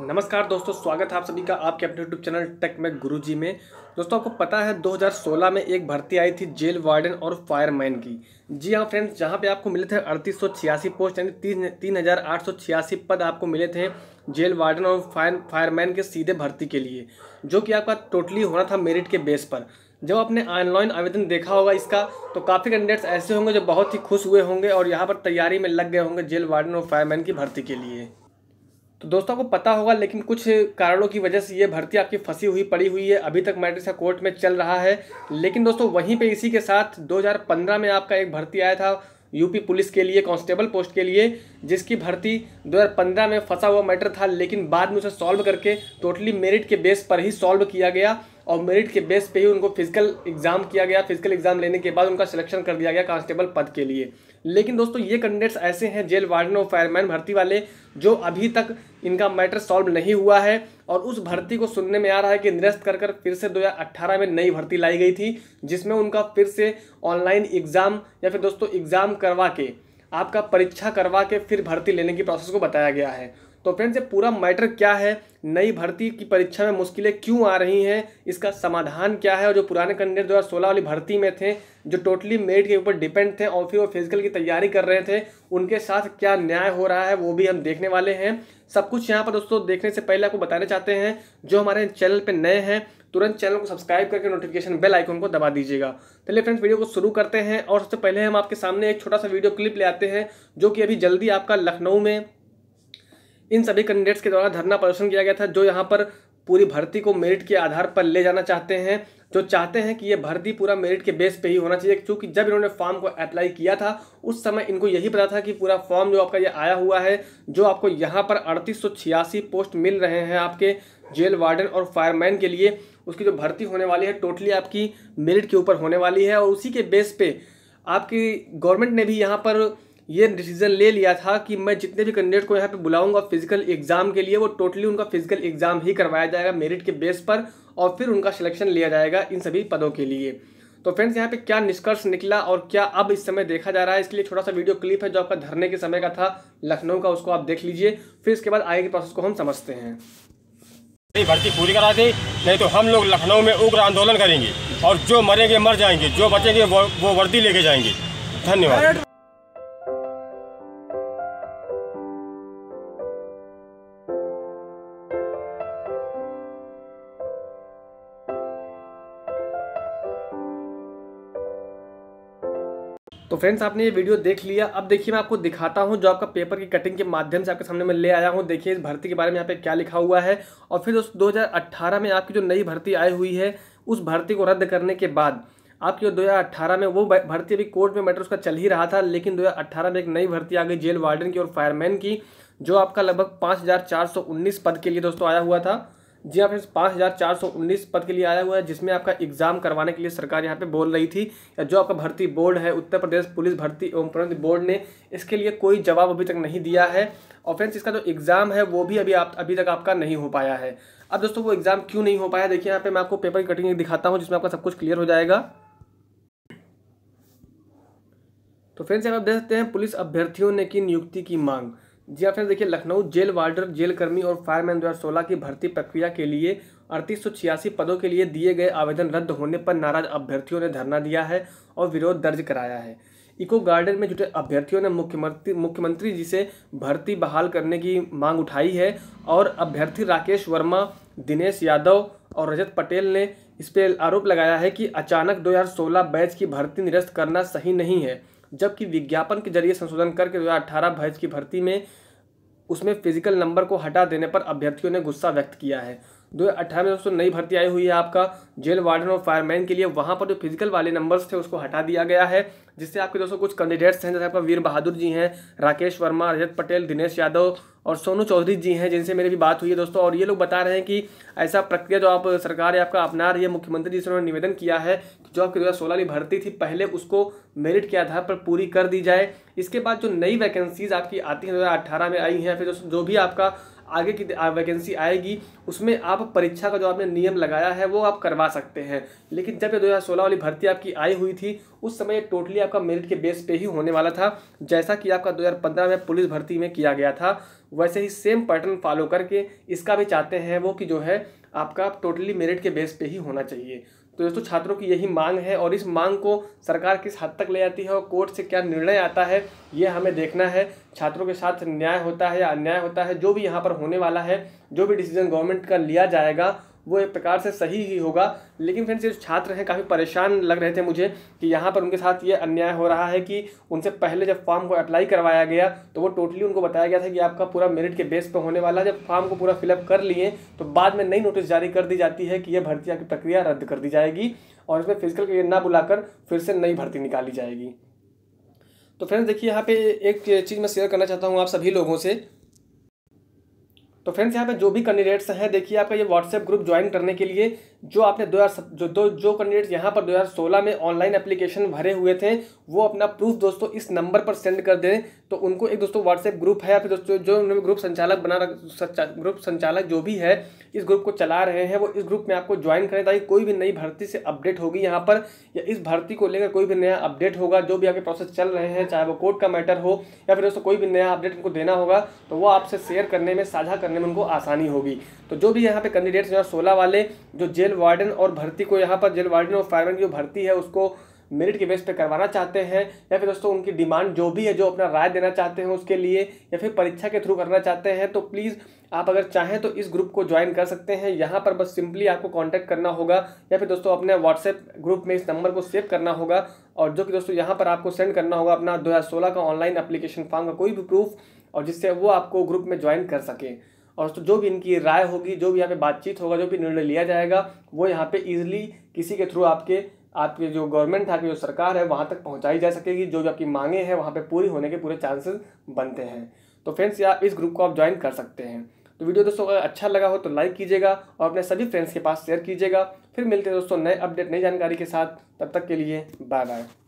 नमस्कार दोस्तों स्वागत है आप सभी का आपके अपने यूट्यूब चैनल टेक में गुरुजी में दोस्तों आपको पता है 2016 में एक भर्ती आई थी जेल वार्डन और फायरमैन की जी हाँ फ्रेंड्स जहाँ पे आपको मिले थे अड़तीस पोस्ट यानी तीन तीन पद आपको मिले थे जेल वार्डन और फायर फायरमैन के सीधे भर्ती के लिए जो कि आपका टोटली होना था मेरिट के बेस पर जब आपने ऑनलाइन आवेदन देखा होगा इसका तो काफ़ी कैंडिडेट्स ऐसे होंगे जो बहुत ही खुश हुए होंगे और यहाँ पर तैयारी में लग गए होंगे जेल वार्डन और फायरमैन की भर्ती के लिए तो दोस्तों आपको पता होगा लेकिन कुछ कारणों की वजह से ये भर्ती आपकी फंसी हुई पड़ी हुई है अभी तक मैट्रिक्स का कोर्ट में चल रहा है लेकिन दोस्तों वहीं पे इसी के साथ 2015 में आपका एक भर्ती आया था यूपी पुलिस के लिए कांस्टेबल पोस्ट के लिए जिसकी भर्ती 2015 में फंसा हुआ मैटर था लेकिन बाद में उसे सॉल्व करके टोटली मेरिट के बेस पर ही सॉल्व किया गया और मेरिट के बेस पे ही उनको फिजिकल एग्ज़ाम किया गया फिजिकल एग्ज़ाम लेने के बाद उनका सिलेक्शन कर दिया गया कांस्टेबल पद के लिए लेकिन दोस्तों ये कैंडिडेट्स ऐसे हैं जेल वार्डन और फायरमैन भर्ती वाले जो अभी तक इनका मैटर सॉल्व नहीं हुआ है और उस भर्ती को सुनने में आ रहा है कि निरस्त कर कर फिर से 2018 में नई भर्ती लाई गई थी जिसमें उनका फिर से ऑनलाइन एग्ज़ाम या फिर दोस्तों एग्ज़ाम करवा के आपका परीक्षा करवा के फिर भर्ती लेने की प्रोसेस को बताया गया है तो फ्रेंड्स ये पूरा मैटर क्या है नई भर्ती की परीक्षा में मुश्किलें क्यों आ रही हैं इसका समाधान क्या है और जो पुराने कैंडिडेट दो हज़ार सोलह वाली भर्ती में थे जो टोटली मेरिट के ऊपर डिपेंड थे और फिर वो फिजिकल की तैयारी कर रहे थे उनके साथ क्या न्याय हो रहा है वो भी हम देखने वाले हैं सब कुछ यहाँ पर दोस्तों देखने से पहले आपको बताना चाहते हैं जो हमारे चैनल पर नए हैं तुरंत चैनल को सब्सक्राइब करके नोटिफिकेशन बेल आइकन को दबा दीजिएगा चलिए फ्रेंड्स वीडियो को शुरू करते हैं और सबसे पहले हम आपके सामने एक छोटा सा वीडियो क्लिप ले आते हैं जो कि अभी जल्दी आपका लखनऊ में इन सभी कैंडिडेट्स के द्वारा धरना प्रदर्शन किया गया था जो यहाँ पर पूरी भर्ती को मेरिट के आधार पर ले जाना चाहते हैं जो चाहते हैं कि ये भर्ती पूरा मेरिट के बेस पे ही होना चाहिए क्योंकि जब इन्होंने फॉर्म को अप्लाई किया था उस समय इनको यही पता था कि पूरा फॉर्म जो आपका ये आया हुआ है जो आपको यहाँ पर अड़तीस पोस्ट मिल रहे हैं आपके जेल वार्डन और फायरमैन के लिए उसकी जो भर्ती होने वाली है टोटली आपकी मेरिट के ऊपर होने वाली है और उसी के बेस पे आपकी गवर्नमेंट ने भी यहाँ पर ये डिसीजन ले लिया था कि मैं जितने भी कैंडिडेट को यहाँ पे बुलाऊंगा फिजिकल एग्जाम के लिए वो टोटली उनका फिजिकल एग्जाम ही करवाया जाएगा मेरिट के बेस पर और फिर उनका सिलेक्शन लिया जाएगा इन सभी पदों के लिए तो फ्रेंड्स यहाँ पे क्या निष्कर्ष निकला और क्या अब इस समय देखा जा रहा है इसके लिए छोटा सा वीडियो क्लिप है जो आपका धरने के समय का था लखनऊ का उसको आप देख लीजिए फिर इसके बाद आगे के प्रोसेस को हम समझते हैं भर्ती पूरी करा दी नहीं तो हम लोग लखनऊ में उग्र आंदोलन करेंगे और जो मरेंगे मर जाएंगे जो बचेंगे वो, वो वर्दी लेके जाएंगे धन्यवाद तो फ्रेंड्स आपने ये वीडियो देख लिया अब देखिए मैं आपको दिखाता हूँ जो आपका पेपर की कटिंग के माध्यम से आपके सामने मैं ले आया हूँ देखिए इस भर्ती के बारे में यहाँ पे क्या लिखा हुआ है और फिर उस दो में आपकी जो नई भर्ती आई हुई है उस भर्ती को रद्द करने के बाद आपकी जो 2018 में वो भर्ती अभी कोर्ट में मैटर उसका चल ही रहा था लेकिन दो में एक नई भर्ती आ गई जेल वार्डन की और फायरमैन की जो आपका लगभग पाँच पद के लिए दोस्तों आया हुआ था जी हाँ फ्रेंड्स पाँच हज़ार चार सौ उन्नीस पद के लिए आया हुआ है जिसमें आपका एग्जाम करवाने के लिए सरकार यहाँ पे बोल रही थी या जो आपका भर्ती बोर्ड है उत्तर प्रदेश पुलिस भर्ती एवं प्रबंध बोर्ड ने इसके लिए कोई जवाब अभी तक नहीं दिया है और फ्रेंड्स इसका जो तो एग्ज़ाम है वो भी अभी आप अभी तक आपका नहीं हो पाया है अब दोस्तों वो एग्ज़ाम क्यों नहीं हो पाया देखिए यहाँ पर मैं आपको पेपर की कटिंग दिखाता हूँ जिसमें आपका सब कुछ क्लियर हो जाएगा तो फ्रेंड्स आप देख सकते हैं पुलिस अभ्यर्थियों ने की नियुक्ति की मांग जी आप हाँ देखिए लखनऊ जेल वार्डर जेल कर्मी और फायरमैन दो हज़ार सोलह की भर्ती प्रक्रिया के लिए अड़तीस पदों के लिए दिए गए आवेदन रद्द होने पर नाराज अभ्यर्थियों ने धरना दिया है और विरोध दर्ज कराया है इको गार्डन में जुटे अभ्यर्थियों ने मुख्यमंत्री मुख्यमंत्री जी से भर्ती बहाल करने की मांग उठाई है और अभ्यर्थी राकेश वर्मा दिनेश यादव और रजत पटेल ने इस पर आरोप लगाया है कि अचानक 2016 बैच की भर्ती निरस्त करना सही नहीं है जबकि विज्ञापन के जरिए संशोधन करके दो हज़ार भर्ती की भर्ती में उसमें फिजिकल नंबर को हटा देने पर अभ्यर्थियों ने गुस्सा व्यक्त किया है दो हज़ार में दोस्तों नई भर्ती आई हुई है आपका जेल वार्डन और फायरमैन के लिए वहाँ पर जो फिजिकल वाले नंबर्स थे उसको हटा दिया गया है जिससे आपके दोस्तों कुछ कैंडिडेट्स हैं जैसे आपका वीर बहादुर जी हैं राकेश वर्मा रजत पटेल दिनेश यादव और सोनू चौधरी जी हैं जिनसे मेरी भी बात हुई है दोस्तों और ये लोग बता रहे हैं कि ऐसा प्रक्रिया जो आप सरकार आपका अपना रही है मुख्यमंत्री जी से उन्होंने निवेदन किया है कि जो आपकी दो हज़ार सोलह भर्ती थी पहले उसको मेरिट के आधार पर पूरी कर दी जाए इसके बाद जो नई वैकेंसीज़ आपकी आती हैं दो में आई हैं फिर जो भी आपका आगे की वैकेंसी आएगी उसमें आप परीक्षा का जो आपने नियम लगाया है वो आप करवा सकते हैं लेकिन जब ये 2016 वाली भर्ती आपकी आई हुई थी उस समय टोटली आपका मेरिट के बेस पे ही होने वाला था जैसा कि आपका 2015 में पुलिस भर्ती में किया गया था वैसे ही सेम पैटर्न फॉलो करके इसका भी चाहते हैं वो कि जो है आपका टोटली मेरिट के बेस पे ही होना चाहिए तो दोस्तों छात्रों की यही मांग है और इस मांग को सरकार किस हद तक ले जाती है और कोर्ट से क्या निर्णय आता है ये हमें देखना है छात्रों के साथ न्याय होता है या अन्याय होता है जो भी यहाँ पर होने वाला है जो भी डिसीजन गवर्नमेंट का लिया जाएगा वो एक प्रकार से सही ही होगा लेकिन फ्रेंड्स ये जो छात्र हैं काफ़ी परेशान लग रहे थे मुझे कि यहाँ पर उनके साथ ये अन्याय हो रहा है कि उनसे पहले जब फॉर्म को अप्लाई करवाया गया तो वो टोटली उनको बताया गया था कि आपका पूरा मेरिट के बेस पर होने वाला है जब फॉर्म को पूरा फिलअप कर लिए तो बाद में नई नोटिस जारी कर दी जाती है कि यह भर्ती की प्रक्रिया रद्द कर दी जाएगी और इसमें फिजिकल के ना बुलाकर फिर से नई भर्ती निकाली जाएगी तो फ्रेंड्स देखिए यहाँ पे एक चीज़ मैं शेयर करना चाहता हूँ आप सभी लोगों से तो फ्रेंड्स यहाँ पे जो भी कैंडिडेट्स हैं देखिए आपका ये व्हाट्सएप ग्रुप ज्वाइन करने के लिए जो आपने दो हज़ार जो दो जो कैंडिडेट्स यहाँ पर 2016 में ऑनलाइन एप्लीकेशन भरे हुए थे वो अपना प्रूफ दोस्तों इस नंबर पर सेंड कर दें तो उनको एक दोस्तों व्हाट्सएप ग्रुप है या फिर दोस्तों जो उन्होंने ग्रुप संचालक बना रख ग्रुप संचालक जो भी है इस ग्रुप को चला रहे हैं वो इस ग्रुप में आपको ज्वाइन करें ताकि कोई भी नई भर्ती से अपडेट होगी यहाँ पर या इस भर्ती को लेकर कोई भी नया अपडेट होगा जो भी आपके प्रोसेस चल रहे हैं चाहे वो कोर्ट का मैटर हो या फिर दोस्तों कोई भी नया अपडेट उनको देना होगा तो वो आपसे शेयर करने में साझा करने में उनको आसानी होगी तो जो भी यहाँ पे कैंडिडेट्स दो वाले जो जेल वार्डन और भर्ती को यहाँ पर जेल वार्डन और फायरमैन की जो भर्ती है उसको मेरिट के बेस पे करवाना चाहते हैं या फिर दोस्तों उनकी डिमांड जो भी है जो अपना राय देना चाहते हैं उसके लिए या फिर परीक्षा के थ्रू करना चाहते हैं तो प्लीज़ आप अगर चाहें तो इस ग्रुप को ज्वाइन कर सकते हैं यहाँ पर बस सिंपली आपको कॉन्टैक्ट करना होगा या फिर दोस्तों अपने व्हाट्सएप ग्रुप में इस नंबर को सेव करना होगा और जो कि दोस्तों यहाँ पर आपको सेंड करना होगा अपना दो का ऑनलाइन अप्लीकेशन फॉर्म का कोई भी प्रूफ और जिससे वो आपको ग्रुप में ज्वाइन कर सकें और तो जो भी इनकी राय होगी जो भी यहाँ पे बातचीत होगा जो भी निर्णय लिया जाएगा वो यहाँ पे ईजिली किसी के थ्रू आपके आपके जो गवर्नमेंट है आपकी जो सरकार है वहाँ तक पहुँचाई जा सकेगी जो जो आपकी मांगे हैं वहाँ पर पूरी होने के पूरे चांसेस बनते हैं तो फ्रेंड्स आप इस ग्रुप को आप ज्वाइन कर सकते हैं तो वीडियो दोस्तों अगर अच्छा लगा हो तो लाइक कीजिएगा और अपने सभी फ्रेंड्स के पास शेयर कीजिएगा फिर मिलते हैं दोस्तों नए अपडेट नई जानकारी के साथ तब तक के लिए बाय बाय